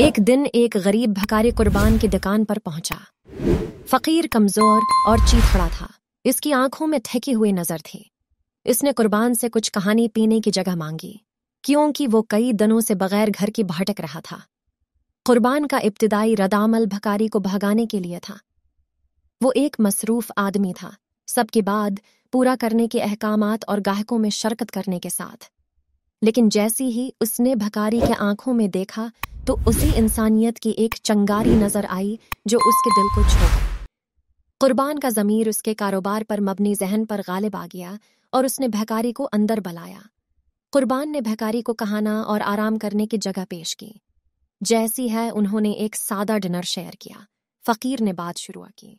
एक दिन एक गरीब भकारी कुर्बान की दुकान पर पहुंचा फकीर कमजोर और चीत था इसकी आंखों में थकी हुई नजर थी इसने कुर्बान से कुछ कहानी पीने की जगह मांगी क्योंकि वो कई दिनों से बगैर घर की भटक रहा था कुर्बान का इब्तदाई रदामल भकारी को भगाने के लिए था वो एक मसरूफ आदमी था सबके बाद पूरा करने के अहकाम और गाहकों में शरकत करने के साथ लेकिन जैसी ही उसने भकारी के आंखों में देखा तो उसे इंसानियत की एक चंगारी नजर आई जो उसके दिल को छो कुर्बान का ज़मीर उसके कारोबार पर मबनी जहन पर गालिब आ गया और उसने भैकारी को अंदर बुलाया कुर्बान ने भैकारी को कहाना और आराम करने की जगह पेश की जैसी है उन्होंने एक सादा डिनर शेयर किया फ़कीर ने बात शुरू की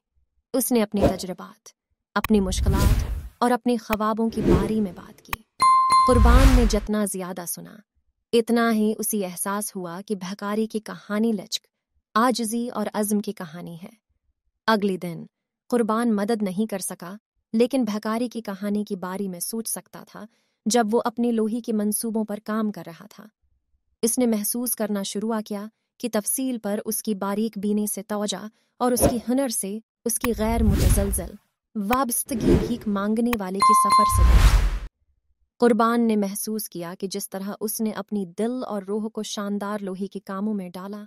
उसने अपने तजुर्बात अपनी मुश्किल और अपने ख्वाबों की बारी में बात की कुर्बान ने जितना ज़्यादा सुना इतना ही उसी एहसास हुआ कि भकारी की कहानी लचक आजजी और अज़्म की कहानी है अगले दिन कुर्बान मदद नहीं कर सका लेकिन भकारी की कहानी की बारी में सोच सकता था जब वो अपने लोही के मंसूबों पर काम कर रहा था इसने महसूस करना शुरू किया कि तफसील पर उसकी बारीक बीने से तोजा और उसकी हुनर से उसकी गैर मुतजलजल वाबस्तगी भीख मांगने वाले के सफ़र से कुर्बान ने महसूस किया कि जिस तरह उसने अपनी दिल और रूह को शानदार लोही के कामों में डाला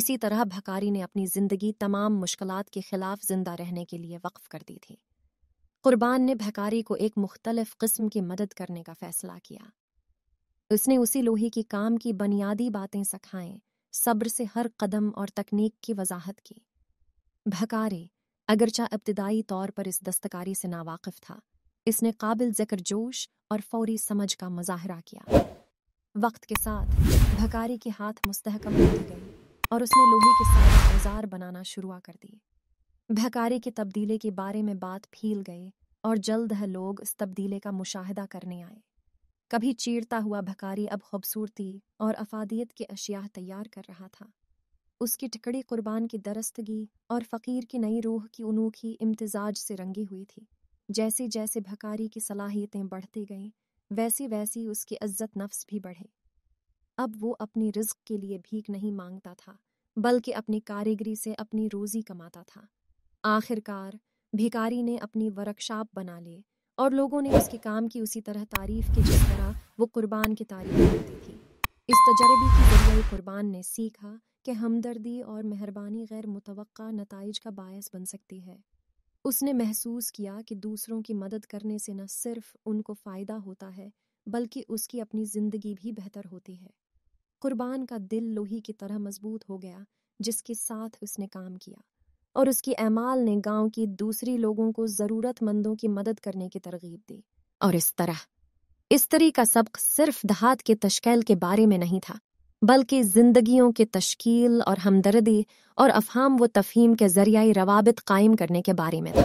इसी तरह भकारी ने अपनी जिंदगी तमाम मुश्किलात के खिलाफ जिंदा रहने के लिए वक्फ कर दी थी कुर्बान ने भकारी को एक मुख्तलिफ किस्म की मदद करने का फैसला किया उसने उसी लोही के काम की बुनियादी बातें सखाएं सब्र से हर कदम और तकनीक की वजाहत की भकारी अगरचा इब्तदाई तौर पर इस दस्तकारी से नावाकिफ था इसने काबिल जिक्र जोश और फौरी समझ का मुजाहरा किया वक्त के साथ भकारी के हाथ मुस्तहकम होती गए और उसने लोहे के साथ औजार बनाना शुरू कर दिए भकारी के तब्दीले के बारे में बात फील गई और जल्द है लोग इस तब्दीले का मुशाहिदा करने आए कभी चीरता हुआ भकारी अब खूबसूरती और अफादियत के अशिया तैयार कर रहा था उसकी टिकड़ी कुर्बान की दरस्तगी और फ़कीर की नई रूह की अनोखी इम्तजाज से रंगी हुई थी जैसे जैसे भकारी की सलाहियतें बढ़ती गईं वैसी वैसी उसकी इज्जत नफ्स भी बढ़े अब वो अपनी रिज्क के लिए भीख नहीं मांगता था बल्कि अपनी कारीगरी से अपनी रोजी कमाता था आखिरकार भिकारी ने अपनी वर्कशॉप बना ली और लोगों ने उसके काम की उसी तरह तारीफ की जिस तरह वो कुर्बान की तारीफ करती थी इस तजर्बे की जरिए कुर्बान ने सीखा कि हमदर्दी और मेहरबानी गैर मुतव नतज का बायस बन सकती है उसने महसूस किया कि दूसरों की मदद करने से न सिर्फ उनको फ़ायदा होता है बल्कि उसकी अपनी ज़िंदगी भी बेहतर होती है कुर्बान का दिल लोही की तरह मजबूत हो गया जिसके साथ उसने काम किया और उसकी अमाल ने गांव की दूसरी लोगों को ज़रूरतमंदों की मदद करने की तरगीब दी और इस तरह इस तरी का सबक सिर्फ दहात के तशकैल के बारे में नहीं था बल्कि जिंदगियों के तश्कील और हमदर्दी और अफहम व तफहीम के जरिया रवाबित कायम करने के बारे में था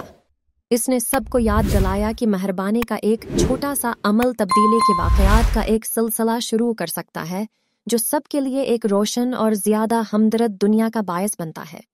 इसने सबको याद दिलाया कि मेहरबानी का एक छोटा सा अमल तब्दीली के वाक़ात का एक सिलसिला शुरू कर सकता है जो सबके लिए एक रोशन और ज़्यादा हमदर्द दुनिया का बायस बनता है